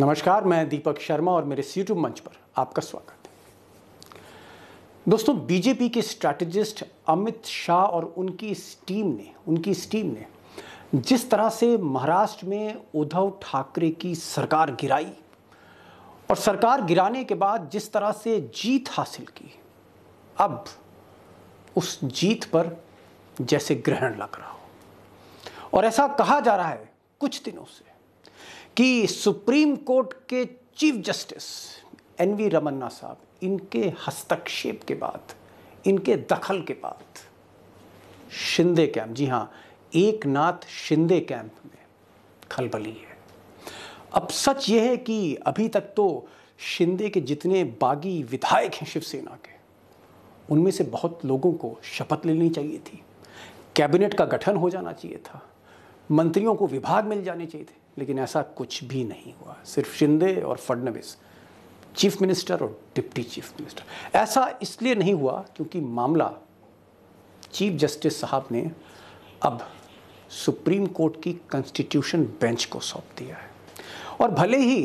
नमस्कार मैं दीपक शर्मा और मेरे यूट्यूब मंच पर आपका स्वागत है दोस्तों बीजेपी के स्ट्रैटेजिस्ट अमित शाह और उनकी इस टीम ने उनकी इस टीम ने जिस तरह से महाराष्ट्र में उद्धव ठाकरे की सरकार गिराई और सरकार गिराने के बाद जिस तरह से जीत हासिल की अब उस जीत पर जैसे ग्रहण लग रहा हो और ऐसा कहा जा रहा है कुछ दिनों से कि सुप्रीम कोर्ट के Chief Justice N V Ramana साहब इनके हस्तक्षेप के बाद इनके दखल के बाद शिंदे कैंप जी हाँ एक नाथ शिंदे कैंप में खलबली है अब सच यह है कि अभी तक तो शिंदे के जितने बागी विधायक हैं शिवसेना के उनमें से बहुत लोगों को शपथ लेनी चाहिए थी कैबिनेट का गठन हो जाना चाहिए था मंत्रियों को विभाग मिल जाने चाहिए थे लेकिन ऐसा कुछ भी नहीं हुआ सिर्फ शिंदे और फडनवीस चीफ मिनिस्टर और डिप्टी चीफ मिनिस्टर ऐसा इसलिए नहीं हुआ क्योंकि मामला चीफ जस्टिस साहब ने अब सुप्रीम कोर्ट की कॉन्स्टिट्यूशन बेंच को सौंप दिया है और भले ही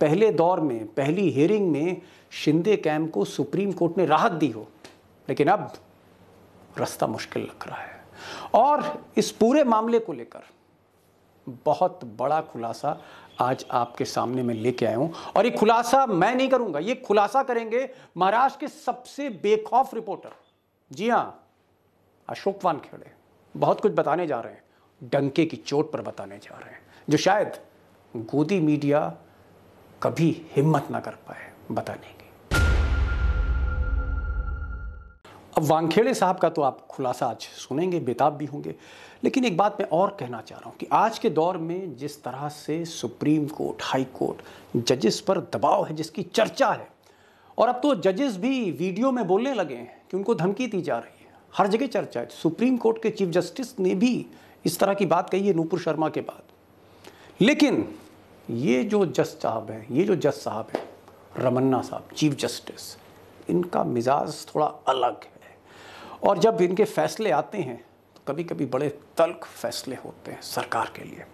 पहले दौर में पहली हियरिंग में शिंदे कैम्प को सुप्रीम कोर्ट ने राहत दी हो लेकिन अब रास्ता मुश्किल लग रहा है और इस पूरे मामले को लेकर बहुत बड़ा खुलासा आज आपके सामने मैं लेके आया हूं और ये खुलासा मैं नहीं करूंगा ये खुलासा करेंगे महाराष्ट्र के सबसे बेखौफ रिपोर्टर जी हां अशोक वानखेड़े बहुत कुछ बताने जा रहे हैं डंके की चोट पर बताने जा रहे हैं जो शायद गोदी मीडिया कभी हिम्मत ना कर पाए बताने की अब वांगखेड़े साहब का तो आप खुलासा आज सुनेंगे बेताब भी होंगे लेकिन एक बात मैं और कहना चाह रहा हूँ कि आज के दौर में जिस तरह से सुप्रीम कोर्ट हाई कोर्ट जजेस पर दबाव है जिसकी चर्चा है और अब तो जजेस भी वीडियो में बोलने लगे हैं कि उनको धमकी दी जा रही है हर जगह चर्चा है सुप्रीम कोर्ट के चीफ जस्टिस ने भी इस तरह की बात कही है नूपुर शर्मा के बाद लेकिन ये जो जज साहब हैं ये जो जज साहब हैं रमन्ना साहब चीफ जस्टिस इनका मिजाज थोड़ा अलग है और जब इनके फैसले आते हैं तो कभी कभी बड़े तल्ख फैसले होते हैं सरकार के लिए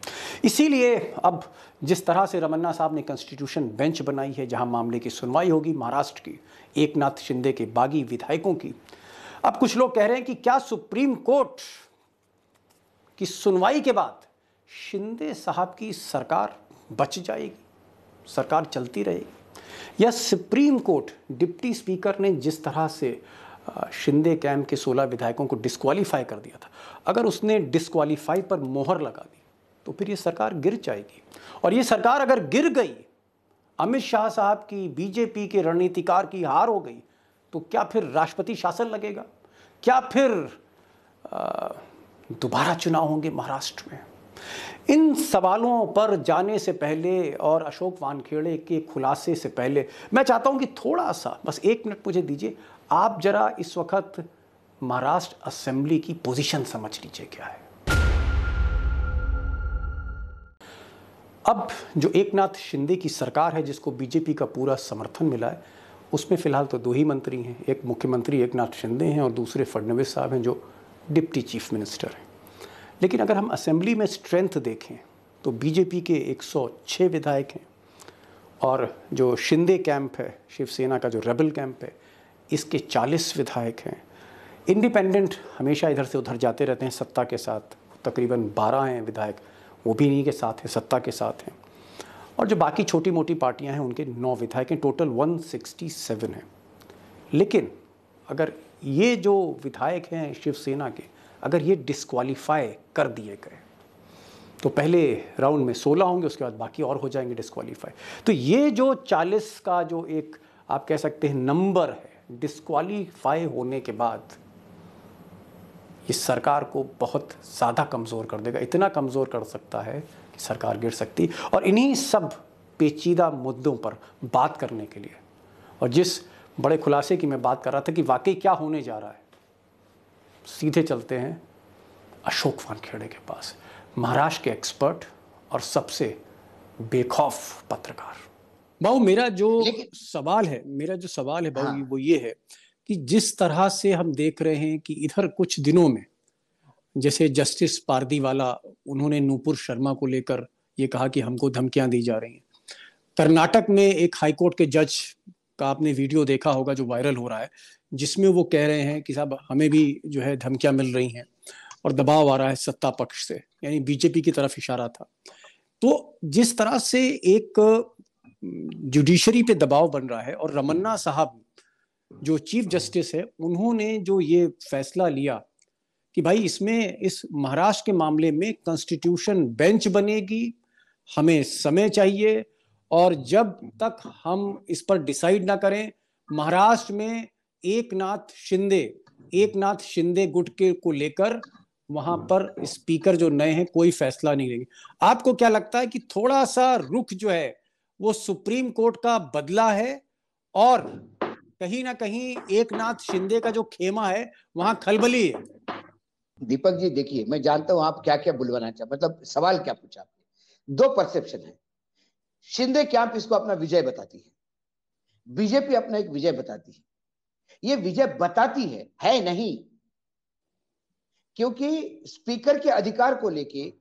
इसीलिए अब जिस तरह से रमन्ना साहब ने कॉन्स्टिट्यूशन बेंच बनाई है जहां मामले की सुनवाई होगी महाराष्ट्र की एकनाथ शिंदे के बागी विधायकों की अब कुछ लोग कह रहे हैं कि क्या सुप्रीम कोर्ट की सुनवाई के बाद शिंदे साहब की सरकार बच जाएगी सरकार चलती रहेगी या सुप्रीम कोर्ट डिप्टी स्पीकर ने जिस तरह से शिंदे कैंप के 16 विधायकों को डिस्क्वालीफाई कर दिया था अगर उसने डिस्क्वालीफाई पर मोहर लगा दी तो फिर ये सरकार गिर जाएगी और ये सरकार अगर गिर गई अमित शाह साहब की बीजेपी के रणनीतिकार की हार हो गई तो क्या फिर राष्ट्रपति शासन लगेगा क्या फिर दोबारा चुनाव होंगे महाराष्ट्र में इन सवालों पर जाने से पहले और अशोक वानखेड़े के खुलासे से पहले मैं चाहता हूं कि थोड़ा सा बस एक मिनट मुझे दीजिए आप ज़रा इस वक्त महाराष्ट्र असेंबली की पोजीशन समझ लीजिए क्या है अब जो एकनाथ शिंदे की सरकार है जिसको बीजेपी का पूरा समर्थन मिला है उसमें फ़िलहाल तो दो ही मंत्री हैं एक मुख्यमंत्री एक नाथ शिंदे हैं और दूसरे फडणवीस साहब हैं जो डिप्टी चीफ मिनिस्टर हैं लेकिन अगर हम असेंबली में स्ट्रेंथ देखें तो बीजेपी के 106 विधायक हैं और जो शिंदे कैंप है शिवसेना का जो रेबल कैंप है इसके 40 विधायक हैं इंडिपेंडेंट हमेशा इधर से उधर जाते रहते हैं सत्ता के साथ तकरीबन 12 हैं विधायक वो भी इन्हीं के साथ हैं सत्ता के साथ हैं और जो बाकी छोटी मोटी पार्टियां हैं उनके नौ विधायक हैं टोटल 167 हैं लेकिन अगर ये जो विधायक हैं शिवसेना के अगर ये डिस्कवालीफाई कर दिए गए तो पहले राउंड में 16 होंगे उसके बाद बाकी और हो जाएंगे डिस्कवालीफाई तो ये जो 40 का जो एक आप कह सकते हैं नंबर है डिस्क्वालीफाई होने के बाद इस सरकार को बहुत ज़्यादा कमज़ोर कर देगा इतना कमज़ोर कर सकता है कि सरकार गिर सकती और इन्हीं सब पेचीदा मुद्दों पर बात करने के लिए और जिस बड़े खुलासे की मैं बात कर रहा था कि वाकई क्या होने जा रहा है सीधे चलते हैं अशोक वानखेड़े के पास महाराष्ट्र के एक्सपर्ट और सबसे बेखौफ पत्रकार भाऊ मेरा जो सवाल है मेरा जो सवाल है भाई हाँ। वो ये है कि जिस तरह से हम देख रहे हैं कि इधर कुछ दिनों में जैसे जस्टिस पारदीवाला उन्होंने नूपुर शर्मा को लेकर ये कहा कि हमको धमकियां दी जा रही हैं कर्नाटक में एक हाईकोर्ट के जज का आपने वीडियो देखा होगा जो वायरल हो रहा है जिसमें वो कह रहे हैं कि साहब हमें भी जो है धमकियां मिल रही हैं और दबाव आ रहा है सत्ता पक्ष से यानी बीजेपी की तरफ इशारा था तो जिस तरह से एक जुडिशरी पे दबाव बन रहा है और रमन्ना साहब जो चीफ हाँ। जस्टिस है उन्होंने जो ये फैसला लिया कि भाई इसमें इस महाराष्ट्र के मामले में कॉन्स्टिट्यूशन बेंच बनेगी हमें समय चाहिए और जब तक हम इस पर डिसाइड ना करें महाराष्ट्र में एक नाथ शिंदे एक नाथ शिंदे गुट के को लेकर वहां हाँ। पर स्पीकर जो नए हैं कोई फैसला नहीं लेंगे आपको क्या लगता है कि थोड़ा सा रुख जो है वो सुप्रीम कोर्ट का बदला है और कहीं ना कहीं एक नाथ शिंदे का जो खेमा है वहां खलबली है दीपक जी देखिए मैं जानता हूं आप क्या क्या बुलवाना चाहते मतलब सवाल क्या पूछा आपने दो परसेप्शन है शिंदे कैंप इसको अपना विजय बताती है बीजेपी अपना एक विजय बताती है ये विजय बताती है है नहीं क्योंकि स्पीकर के अधिकार को लेके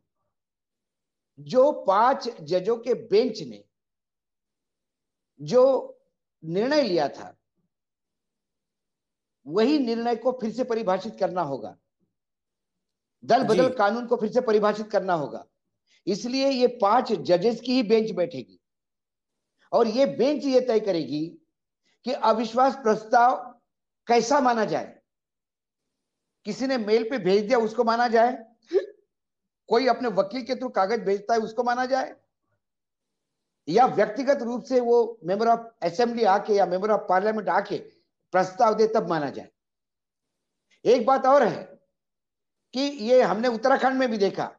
जो पांच जजों के बेंच ने जो निर्णय लिया था वही निर्णय को फिर से परिभाषित करना होगा दल बदल कानून को फिर से परिभाषित करना होगा इसलिए ये पांच जजेस की ही बेंच बैठेगी और ये बेंच ये तय करेगी कि अविश्वास प्रस्ताव कैसा माना जाए किसी ने मेल पे भेज दिया उसको माना जाए कोई अपने वकील के थ्रू कागज भेजता है उसको माना जाए या व्यक्तिगत रूप से वो मेंबर ऑफ असेंबली आके या मेंबर ऑफ पार्लियामेंट आके प्रस्ताव दे तब माना जाए एक बात और है कि ये हमने उत्तराखंड में भी देखा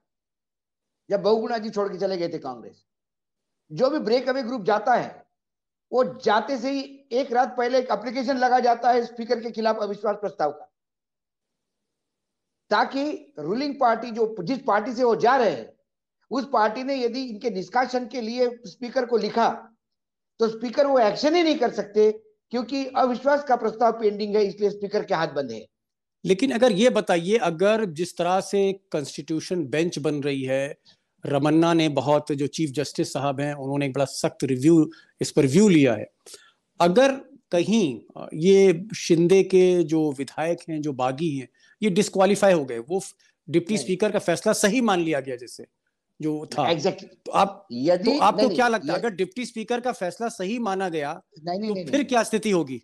जब बहुगुणा जी छोड़ के चले गए थे कांग्रेस जो भी ब्रेक अवे ग्रुप जाता है वो जाते से ही एक रात पहले एक एप्लीकेशन लगा जाता है स्पीकर के खिलाफ अविश्वास प्रस्ताव का ताकि रूलिंग पार्टी जो जिस पार्टी से वो जा रहे हैं उस पार्टी ने यदि इनके निष्कासन के लिए स्पीकर को लिखा तो स्पीकर वो एक्शन ही नहीं कर सकते क्योंकि अविश्वास का प्रस्ताव पेंडिंग है इसलिए स्पीकर के हाथ बंद है लेकिन अगर ये बताइए अगर जिस तरह से कॉन्स्टिट्यूशन बेंच बन रही है रमन्ना ने बहुत जो चीफ जस्टिस साहब हैं उन्होंने एक बड़ा सख्त रिव्यू इस पर व्यू लिया है अगर कहीं ये शिंदे के जो विधायक हैं जो बागी हैं ये डिस्कालीफाई हो गए वो डिप्टी स्पीकर का फैसला सही मान लिया गया जैसे जो था एग्जैक्ट exactly. तो आप यदि तो आपको नहीं, क्या लगता है अगर डिप्टी स्पीकर का फैसला सही माना गया नहीं, नहीं, तो नहीं, फिर नहीं, क्या स्थिति होगी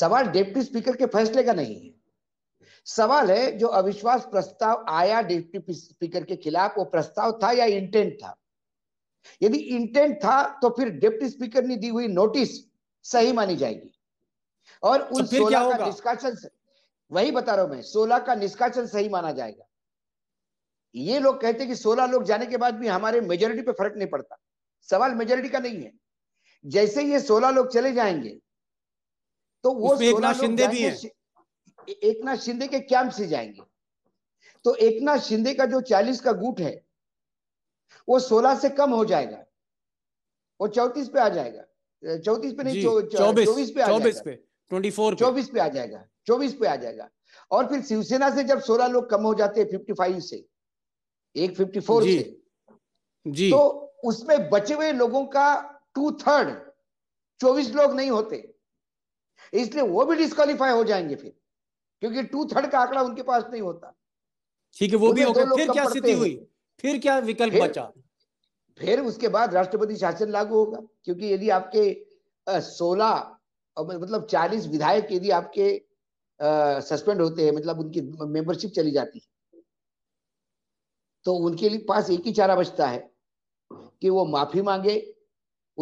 सवाल डिप्टी स्पीकर के फैसले का नहीं है सवाल है जो अविश्वास प्रस्ताव आया डिप्टी स्पीकर के खिलाफ वो प्रस्ताव था या इंटेंट था यदि इंटेंट था तो फिर डिप्टी स्पीकर ने दी हुई नोटिस सही मानी जाएगी और तो उन सोलह का निष्कासन वही बता रहा हूं मैं सोलह का निष्कासन सही माना जाएगा ये लोग कहते कि सोलह लोग जाने के बाद भी हमारे मेजोरिटी पे फर्क नहीं पड़ता सवाल मेजोरिटी का नहीं है जैसे ये सोलह लोग चले जाएंगे तो वो सोलह शिंदे भी है एक नाथ शिंदे के कैंप से जाएंगे तो एक नाथ शिंदे का जो चालीस का गुट है वो सोलह से कम हो जाएगा वो चौतीस पे आ जाएगा चौतीस पे नहीं चौबीस पे चौबीस पे ट्वेंटी फोर चौबीस पे आ जाएगा चौबीस पे आ जाएगा और फिर शिवसेना से जब सोलह लोग कम हो जाते हैं फिफ्टी फाइव से एक फिफ्टी फोर से जी तो उसमें बचे हुए लोगों का टू थर्ड चौबीस लोग नहीं होते इसलिए वो भी डिस्कालीफाई हो जाएंगे फिर क्योंकि टू थर्ड का आंकड़ा उनके पास नहीं होता ठीक है वो भी होगा फिर क्या स्थिति हुई फिर क्या विकल्प फिर, बचा फिर उसके बाद राष्ट्रपति शासन लागू होगा क्योंकि यदि आपके सोलह मतलब चालीस विधायक यदि आपके सस्पेंड होते हैं मतलब उनकी मेंबरशिप चली जाती है तो उनके लिए पास एक ही चारा बचता है कि वो माफी मांगे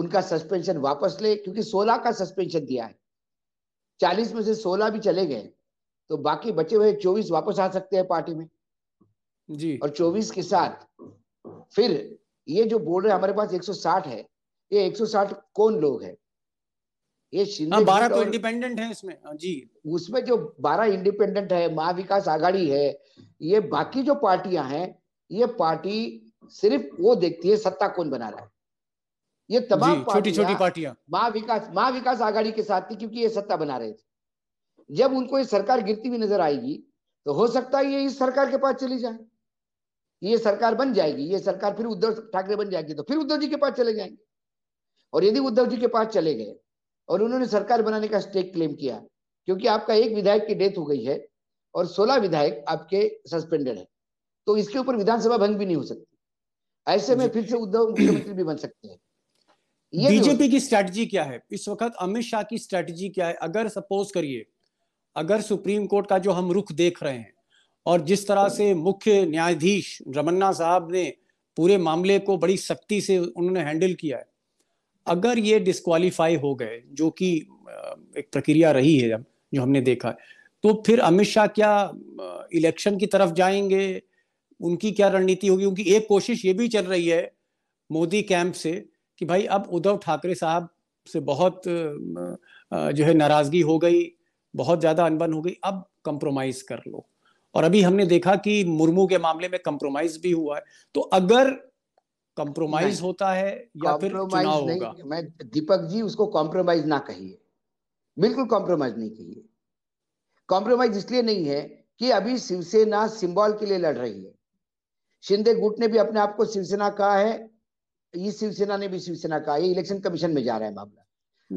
उनका सस्पेंशन वापस ले क्योंकि 16 का सस्पेंशन दिया है 40 में से 16 भी चले गए तो बाकी बचे हुए 24 वापस आ सकते हैं पार्टी में जी और 24 के साथ फिर ये जो बोल रहे हमारे पास 160 है ये 160 कौन लोग है ये शिंदे हाँ, बारह तो इंडिपेंडेंट है इसमें हाँ, जी उसमें जो बारह इंडिपेंडेंट है महाविकास आघाड़ी है ये बाकी जो पार्टियां हैं ये पार्टी सिर्फ वो देखती है सत्ता कौन बना रहा है ये तमाम छोटी छोटी पार्टियां महा विकास महा विकास आघाड़ी के साथ थी क्योंकि ये सत्ता बना रहे थे जब उनको ये सरकार गिरती हुई नजर आएगी तो हो सकता है ये इस सरकार के पास चली जाए ये सरकार बन जाएगी ये सरकार फिर उद्धव ठाकरे बन जाएगी तो फिर उद्धव जी के पास चले जाएंगे और यदि उद्धव जी के पास चले गए और उन्होंने सरकार बनाने का स्टेक क्लेम किया क्योंकि आपका एक विधायक की डेथ हो गई है और सोलह विधायक आपके सस्पेंडेड है तो इसके ऊपर विधानसभा भंग भी नहीं हो सकती ऐसे में फिर से उद्धव मुख्यमंत्री भी बन सकते हैं बीजेपी की स्ट्रैटेजी क्या है इस वक्त अमित शाह की स्ट्रैटेजी क्या है अगर सपोज करिए अगर सुप्रीम कोर्ट का जो हम रुख देख रहे हैं और जिस तरह से मुख्य न्यायाधीश रमन्ना साहब ने पूरे मामले को बड़ी सख्ती से उन्होंने हैंडल किया है अगर ये डिस्कालीफाई हो गए जो कि एक प्रक्रिया रही है जो हमने देखा तो फिर अमित शाह क्या इलेक्शन की तरफ जाएंगे उनकी क्या रणनीति होगी उनकी एक कोशिश ये भी चल रही है मोदी कैंप से कि भाई अब उद्धव ठाकरे साहब से बहुत जो है नाराजगी हो गई बहुत ज़्यादा अनबन हो गई अब कंप्रोमाइज कर लो और अभी हमने देखा कि मुर्मू के मामले में कंप्रोमाइज भी हुआ है तो अगर कंप्रोमाइज होता है या फिर चुनाव होगा मैं दीपक जी उसको कॉम्प्रोमाइज ना कहिए बिल्कुल कॉम्प्रोमाइज नहीं कहिए कॉम्प्रोमाइज इसलिए नहीं है कि अभी शिवसेना सिंबल के लिए लड़ रही है शिंदे गुट ने भी अपने आप को शिवसेना कहा है ये शिवसेना ने भी शिवसेना कहा ये इलेक्शन कमीशन में जा रहा है मामला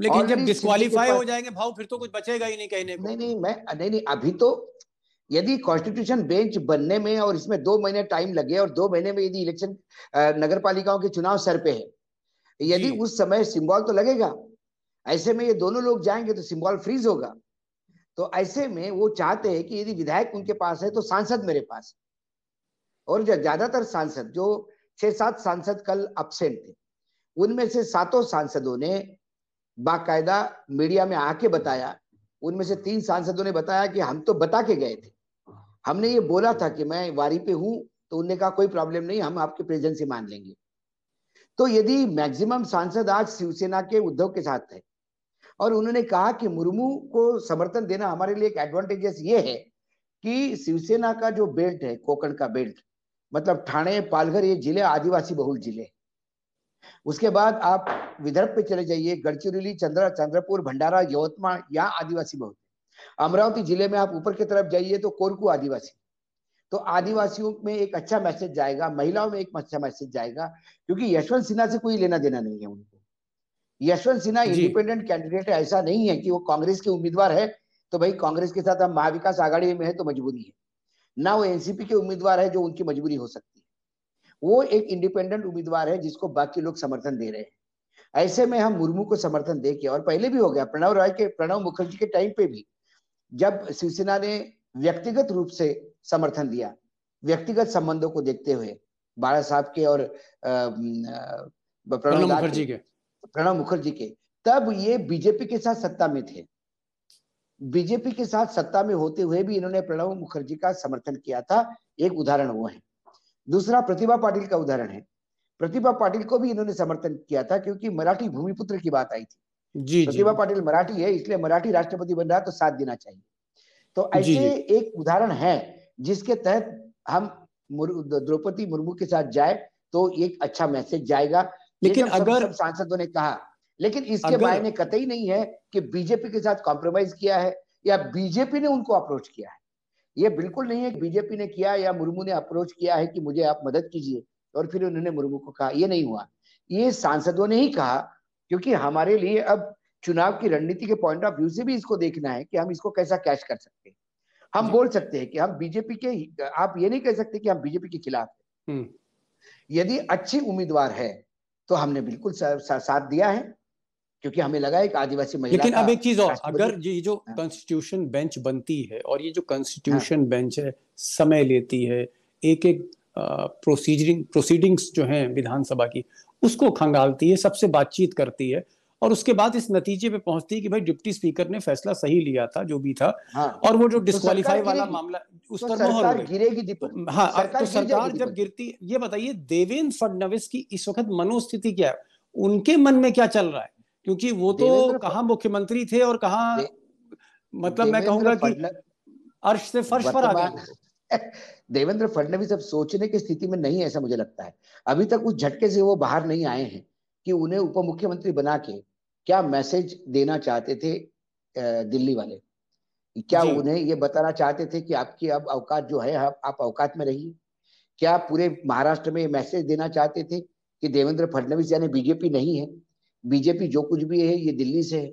लेकिन जब डिस्कालीफाई हो जाएंगे भाव फिर तो कुछ बचेगा ही नहीं कहने को नहीं नहीं मैं नहीं नहीं अभी तो यदि कॉन्स्टिट्यूशन बेंच बनने में और इसमें दो महीने टाइम लगे और दो महीने में यदि इलेक्शन नगर पालिकाओं के चुनाव सर पे है यदि उस समय सिंबल तो लगेगा ऐसे में ये दोनों लोग जाएंगे तो सिंबल फ्रीज होगा तो ऐसे में वो चाहते हैं कि यदि विधायक उनके पास है तो सांसद मेरे पास है और ज्यादातर सांसद जो छह सात सांसद कल अपसेंट थे उनमें से सातों सांसदों ने बाकायदा मीडिया में आके बताया उनमें से तीन सांसदों ने बताया कि हम तो बता के गए थे हमने ये बोला था कि मैं वारी पे हूं तो उनने कहा कोई प्रॉब्लम नहीं हम आपके प्रेजेंस ही मान लेंगे तो यदि मैक्सिमम सांसद आज शिवसेना के उद्धव के साथ है और उन्होंने कहा कि मुर्मू को समर्थन देना हमारे लिए एक एडवांटेजेस ये है कि शिवसेना का जो बेल्ट है कोकण का बेल्ट मतलब ठाणे पालघर ये जिले आदिवासी बहुल जिले उसके बाद आप विदर्भ पे चले जाइए गढ़चिरौली चंद्रा चंद्रपुर भंडारा यवतमाल यहाँ आदिवासी बहुत अमरावती जिले में आप ऊपर की तरफ जाइए तो कोरकू आदिवासी तो आदिवासियों में एक अच्छा मैसेज जाएगा महिलाओं में एक अच्छा मैसेज जाएगा क्योंकि यशवंत सिन्हा से कोई लेना देना नहीं है उनको यशवंत सिन्हा इंडिपेंडेंट कैंडिडेट ऐसा नहीं है कि वो कांग्रेस के उम्मीदवार है तो भाई कांग्रेस के साथ हम महाविकास आघाड़ी में है तो मजबूरी है ना वो एनसीपी के उम्मीदवार है जो उनकी मजबूरी हो सकती है वो एक इंडिपेंडेंट उम्मीदवार है जिसको बाकी लोग समर्थन दे रहे हैं ऐसे में हम मुर्मू को समर्थन दे के और पहले भी हो गया प्रणव राय के प्रणव मुखर्जी के टाइम पे भी जब शिवसेना ने व्यक्तिगत रूप से समर्थन दिया व्यक्तिगत संबंधों को देखते हुए बाला साहब के और प्रणव मुखर्जी के प्रणव मुखर्जी के तब ये बीजेपी के साथ सत्ता में थे बीजेपी के साथ सत्ता में होते हुए भी इन्होंने प्रणब मुखर्जी का समर्थन किया था एक उदाहरण वो है दूसरा प्रतिभा पाटिल का उदाहरण है प्रतिभा पाटिल को भी इन्होंने समर्थन किया था क्योंकि मराठी भूमिपुत्र की बात आई थी जी प्रतिभा पाटिल मराठी है इसलिए मराठी राष्ट्रपति बन रहा तो साथ देना चाहिए तो ऐसे एक उदाहरण है जिसके तहत हम द्रौपदी मुर्मू के साथ जाए तो एक अच्छा मैसेज जाएगा लेकिन अगर सांसदों ने कहा लेकिन इसके में कतई नहीं है कि बीजेपी के साथ कॉम्प्रोमाइज किया है या बीजेपी ने उनको अप्रोच किया है ये बिल्कुल नहीं है बीजेपी ने किया या मुर्मू ने अप्रोच किया है कि मुझे आप मदद कीजिए और फिर उन्होंने मुर्मू को कहा ये नहीं हुआ ये सांसदों ने ही कहा क्योंकि हमारे लिए अब चुनाव की रणनीति के पॉइंट ऑफ व्यू से भी इसको देखना है कि हम इसको कैसा कैश कर सकते हैं हम बोल सकते हैं कि हम बीजेपी के आप ये नहीं कह सकते कि हम बीजेपी के खिलाफ हम्म। यदि अच्छी उम्मीदवार है तो हमने बिल्कुल साथ दिया है क्योंकि हमें लगा एक आदिवासी महिला लेकिन अब एक चीज और अगर ये जो कॉन्स्टिट्यूशन हाँ। बेंच बनती है और ये जो कॉन्स्टिट्यूशन हाँ। बेंच है समय लेती है एक एक प्रोसीजरिंग प्रोसीडिंग्स जो हैं विधानसभा की उसको खंगालती है सबसे बातचीत करती है और उसके बाद इस नतीजे पे पहुंचती है कि भाई डिप्टी स्पीकर ने फैसला सही लिया था जो भी था हाँ, और वो जो डिस्कालीफाई तो वाला मामला उस तो पर मोहर गिरेगी तो, हाँ सरकार तो सरकार जब गिरती ये बताइए देवेंद्र फडणवीस की इस वक्त मनोस्थिति क्या है उनके मन में क्या चल रहा है क्योंकि वो तो कहा मुख्यमंत्री थे और कहा मतलब मैं कहूंगा कि अर्श से फर्श पर आ गए देवेंद्र फडणवीस अब सोचने की स्थिति में नहीं ऐसा मुझे लगता है अभी तक उस झटके से वो बाहर नहीं आए हैं कि उन्हें उप मुख्यमंत्री बना के क्या मैसेज देना चाहते थे दिल्ली वाले क्या उन्हें ये बताना चाहते थे कि आपकी अब अवकात जो है आप अवकात में रहिए क्या पूरे महाराष्ट्र में मैसेज देना चाहते थे कि देवेंद्र फडणवीस यानी बीजेपी नहीं है बीजेपी जो कुछ भी है ये दिल्ली से है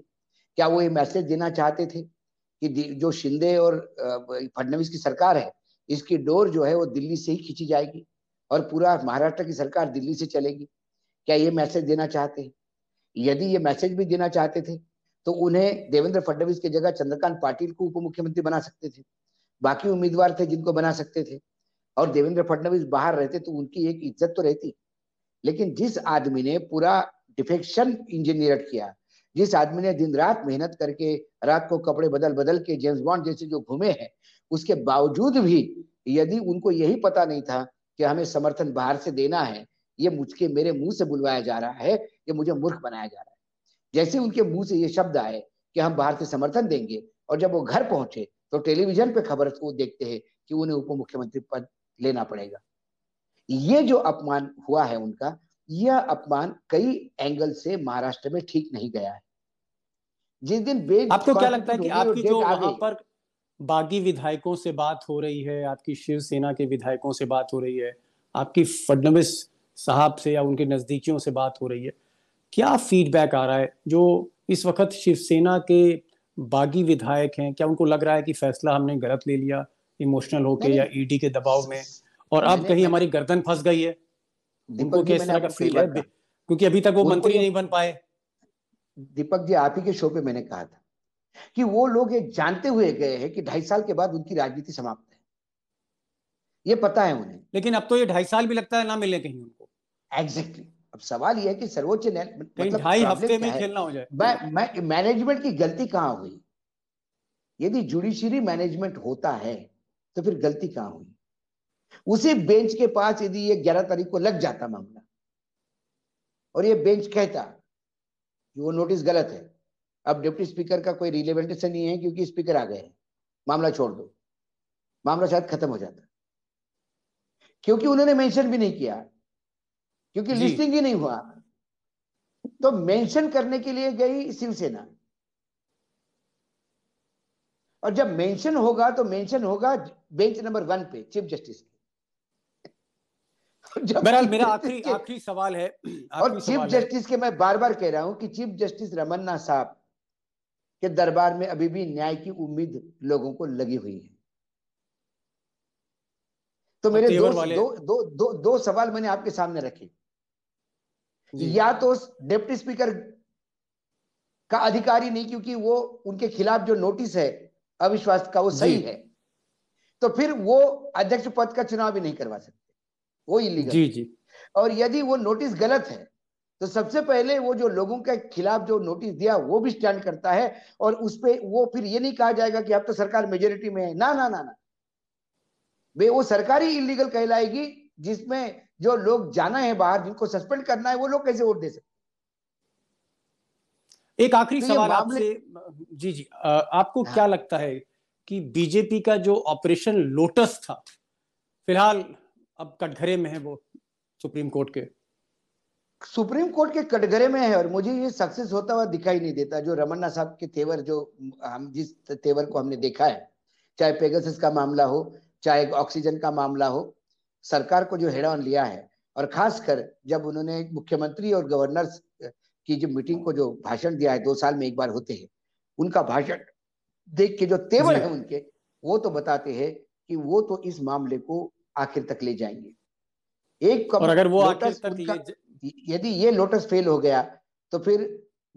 क्या वो ये मैसेज देना चाहते थे कि जो शिंदे और फडनवीस की सरकार है इसकी डोर जो है वो दिल्ली से ही खींची जाएगी और पूरा महाराष्ट्र की सरकार दिल्ली से चलेगी क्या ये मैसेज देना चाहते हैं यदि ये मैसेज भी देना चाहते थे तो उन्हें देवेंद्र फडणवीस की जगह चंद्रकांत पाटिल को उप मुख्यमंत्री बना सकते थे बाकी उम्मीदवार थे जिनको बना सकते थे और देवेंद्र फडणवीस बाहर रहते तो उनकी एक इज्जत तो रहती लेकिन जिस आदमी ने पूरा डिफेक्शन इंजीनियर किया जिस आदमी ने दिन रात मेहनत करके रात को कपड़े बदल बदल के जेम्स बॉन्ड जैसे जो घूमे हैं उसके बावजूद भी यदि उनको यही पता नहीं था कि हमें समर्थन बाहर से देना है ये मुझके मेरे मुंह से बुलवाया जा रहा है ये मुझे मूर्ख बनाया जा रहा है जैसे उनके मुंह से ये शब्द आए कि हम बाहर से समर्थन देंगे और जब वो घर पहुंचे तो टेलीविजन पे खबर वो देखते हैं कि उन्हें उप मुख्यमंत्री पद लेना पड़ेगा ये जो अपमान हुआ है उनका यह अपमान कई एंगल से महाराष्ट्र में ठीक नहीं गया है जिस दिन बेग आपको क्या लगता है कि आपकी जो वहां पर बागी विधायकों से बात हो रही है आपकी शिवसेना के विधायकों से बात हो रही है आपकी फडनवीस साहब से या उनके नजदीकियों से बात हो रही है क्या फीडबैक आ रहा है जो इस वक्त शिवसेना के बागी विधायक हैं क्या उनको लग रहा है कि फैसला हमने गलत ले लिया इमोशनल होके या ईडी e के दबाव में और अब कहीं हमारी गर्दन फंस गई है उनको किस तरह का फील है क्योंकि अभी तक वो मंत्री नहीं बन पाए दीपक जी आप ही के शो पे मैंने कहा था कि वो लोग ये जानते हुए गए हैं कि ढाई साल के बाद उनकी राजनीति समाप्त है ये पता है उन्हें लेकिन अब तो ये ढाई साल भी लगता है ना मिले कहीं उनको एग्जैक्टली exactly. अब सवाल यह है कि सर्वोच्च न्यायालय मतलब ढाई हफ्ते में खेलना हो जाए मैं, मैं मैनेजमेंट की गलती कहाँ हुई यदि जुडिशियरी मैनेजमेंट होता है तो फिर गलती कहाँ हुई उसी बेंच के पास यदि ये ग्यारह तारीख को लग जाता मामला और ये बेंच कहता कि वो नोटिस गलत है अब डिप्टी स्पीकर का कोई रिलेवेंटेशन नहीं है क्योंकि स्पीकर आ गए हैं मामला छोड़ दो मामला शायद खत्म हो जाता क्योंकि उन्होंने मेंशन भी नहीं किया क्योंकि लिस्टिंग ही नहीं हुआ तो मेंशन करने के लिए गई शिवसेना और जब मेंशन होगा तो मेंशन होगा बेंच नंबर वन पे चीफ जस्टिस के बहरहाल मेरा आखिरी आखिरी सवाल है और चीफ जस्टिस के मैं बार बार कह रहा हूँ कि चीफ जस्टिस रमन्ना साहब के दरबार में अभी भी न्याय की उम्मीद लोगों को लगी हुई है तो मेरे दो, दो, दो, दो, दो सवाल मैंने आपके सामने रखे या तो डेप्टी स्पीकर का अधिकारी नहीं क्योंकि वो उनके खिलाफ जो नोटिस है अविश्वास का वो सही है तो फिर वो अध्यक्ष पद का चुनाव भी नहीं करवा सकते वो इलीगल जी जी और यदि वो नोटिस गलत है तो सबसे पहले वो जो लोगों के खिलाफ जो नोटिस दिया वो भी स्टैंड करता है और उस पर वो फिर ये नहीं कहा जाएगा कि अब तो सरकार मेजोरिटी में है ना ना ना ना वे वो सरकारी इलीगल कहलाएगी जिसमें जो लोग जाना है बाहर जिनको सस्पेंड करना है वो लोग कैसे वोट दे सकते एक आखिरी तो सवाल आपसे जी जी आ, आपको हाँ। क्या लगता है कि बीजेपी का जो ऑपरेशन लोटस था फिलहाल अब कटघरे में है वो सुप्रीम कोर्ट के सुप्रीम कोर्ट के कटघरे में है और मुझे ये सक्सेस होता हुआ दिखाई नहीं देता जो रमन्ना साहब के तेवर जो हम जिस तेवर को हमने देखा है चाहे पेगसिस का मामला हो चाहे ऑक्सीजन का मामला हो सरकार को जो हेड ऑन लिया है और खासकर जब उन्होंने मुख्यमंत्री और गवर्नर की जो मीटिंग को जो भाषण दिया है दो साल में एक बार होते हैं उनका भाषण देख के जो तेवर है उनके वो तो बताते हैं कि वो तो इस मामले को आखिर तक ले जाएंगे एक और अगर वो आखिर तक लोटस यदि ये लोटस फेल हो गया तो फिर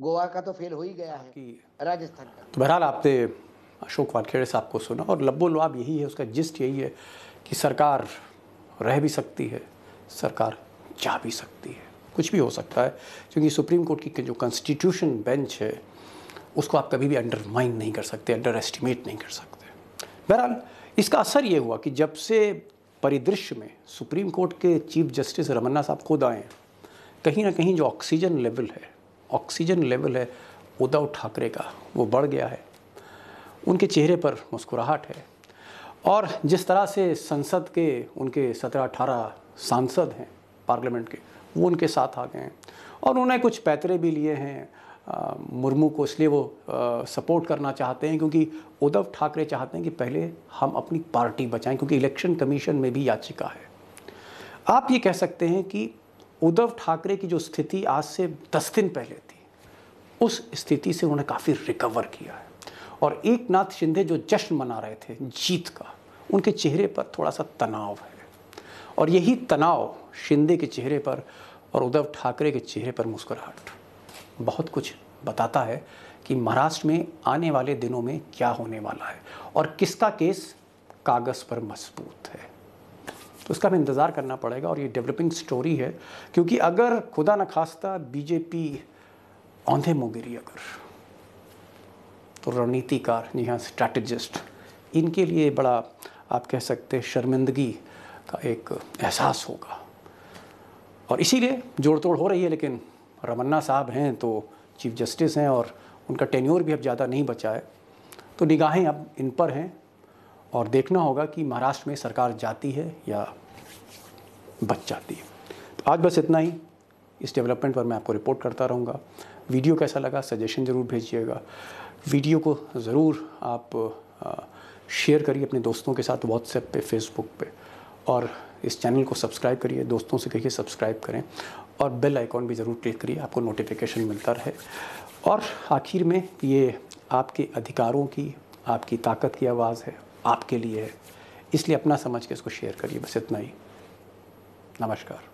गोवा का तो फेल हो ही गया है राजस्थान का तो बहरहाल आपने अशोक वानखेड़े साहब को सुना और लब्बो लुआब यही है उसका जिस्ट यही है कि सरकार रह भी सकती है सरकार जा भी सकती है कुछ भी हो सकता है क्योंकि सुप्रीम कोर्ट की जो कॉन्स्टिट्यूशन बेंच है उसको आप कभी भी अंडरमाइन नहीं कर सकते अंडर एस्टिमेट नहीं कर सकते बहरहाल इसका असर ये हुआ कि जब से परिदृश्य में सुप्रीम कोर्ट के चीफ जस्टिस रमन्ना साहब खुद आए हैं कहीं ना कहीं जो ऑक्सीजन लेवल है ऑक्सीजन लेवल है उद्धव ठाकरे का वो बढ़ गया है उनके चेहरे पर मुस्कुराहट है और जिस तरह से संसद के उनके सत्रह अठारह सांसद हैं पार्लियामेंट के वो उनके साथ आ गए हैं और उन्होंने कुछ पैतरे भी लिए हैं मुर्मू को इसलिए वो सपोर्ट करना चाहते हैं क्योंकि उद्धव ठाकरे चाहते हैं कि पहले हम अपनी पार्टी बचाएं क्योंकि इलेक्शन कमीशन में भी याचिका है आप ये कह सकते हैं कि उद्धव ठाकरे की जो स्थिति आज से दस दिन पहले थी उस स्थिति से उन्होंने काफ़ी रिकवर किया है और एक नाथ शिंदे जो जश्न मना रहे थे जीत का उनके चेहरे पर थोड़ा सा तनाव है और यही तनाव शिंदे के चेहरे पर और उद्धव ठाकरे के चेहरे पर मुस्कुराहट बहुत कुछ बताता है कि महाराष्ट्र में आने वाले दिनों में क्या होने वाला है और किसका केस कागज़ पर मजबूत है तो उसका हमें इंतज़ार करना पड़ेगा और ये डेवलपिंग स्टोरी है क्योंकि अगर खुदा न खास्ता बीजेपी औंधे मुँह गिरी अगर तो रणनीतिकार जी हाँ स्ट्रैटेजिस्ट इनके लिए बड़ा आप कह सकते शर्मिंदगी का एक एहसास होगा और इसीलिए जोड़ तोड़ हो रही है लेकिन रमन्ना साहब हैं तो चीफ जस्टिस हैं और उनका टेन्योर भी अब ज़्यादा नहीं बचा है तो निगाहें अब इन पर हैं और देखना होगा कि महाराष्ट्र में सरकार जाती है या बच जाती है तो आज बस इतना ही इस डेवलपमेंट पर मैं आपको रिपोर्ट करता रहूँगा वीडियो कैसा लगा सजेशन ज़रूर भेजिएगा वीडियो को ज़रूर आप शेयर करिए अपने दोस्तों के साथ व्हाट्सएप पे फेसबुक पे और इस चैनल को सब्सक्राइब करिए दोस्तों से कहिए सब्सक्राइब करें और बेल आइकॉन भी ज़रूर क्लिक करिए आपको नोटिफिकेशन मिलता रहे और आखिर में ये आपके अधिकारों की आपकी ताकत की आवाज़ है आपके लिए है इसलिए अपना समझ के इसको शेयर करिए बस इतना ही नमस्कार